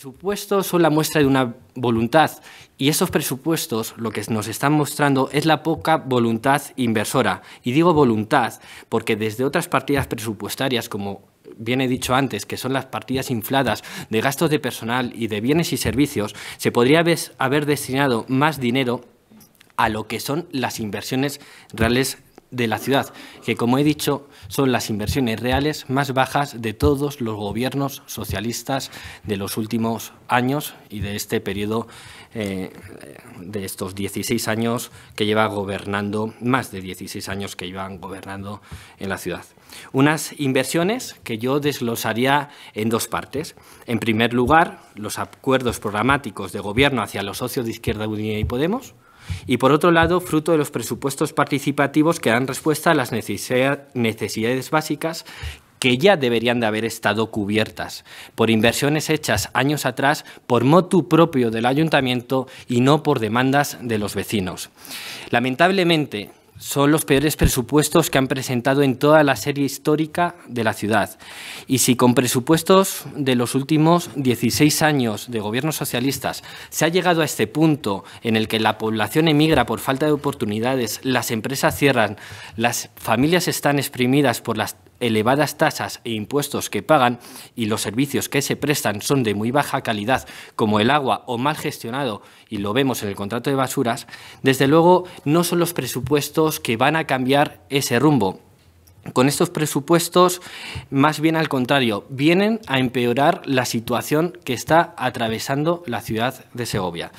presupuestos son la muestra de una voluntad y esos presupuestos lo que nos están mostrando es la poca voluntad inversora. Y digo voluntad porque desde otras partidas presupuestarias como bien he dicho antes, que son las partidas infladas de gastos de personal y de bienes y servicios, se podría haber destinado más dinero a lo que son las inversiones reales de la ciudad, que como he dicho son las inversiones reales más bajas de todos los gobiernos socialistas de los últimos años y de este periodo eh, de estos 16 años que lleva gobernando, más de 16 años que llevan gobernando en la ciudad. Unas inversiones que yo desglosaría en dos partes. En primer lugar, los acuerdos programáticos de gobierno hacia los socios de Izquierda Unida y Podemos, y por otro lado, fruto de los presupuestos participativos que dan respuesta a las necesidades básicas que ya deberían de haber estado cubiertas por inversiones hechas años atrás por motu propio del ayuntamiento y no por demandas de los vecinos. Lamentablemente, son los peores presupuestos que han presentado en toda la serie histórica de la ciudad. Y si con presupuestos de los últimos 16 años de gobiernos socialistas se ha llegado a este punto en el que la población emigra por falta de oportunidades, las empresas cierran, las familias están exprimidas por las elevadas tasas e impuestos que pagan y los servicios que se prestan son de muy baja calidad, como el agua o mal gestionado, y lo vemos en el contrato de basuras, desde luego no son los presupuestos que van a cambiar ese rumbo. Con estos presupuestos, más bien al contrario, vienen a empeorar la situación que está atravesando la ciudad de Segovia.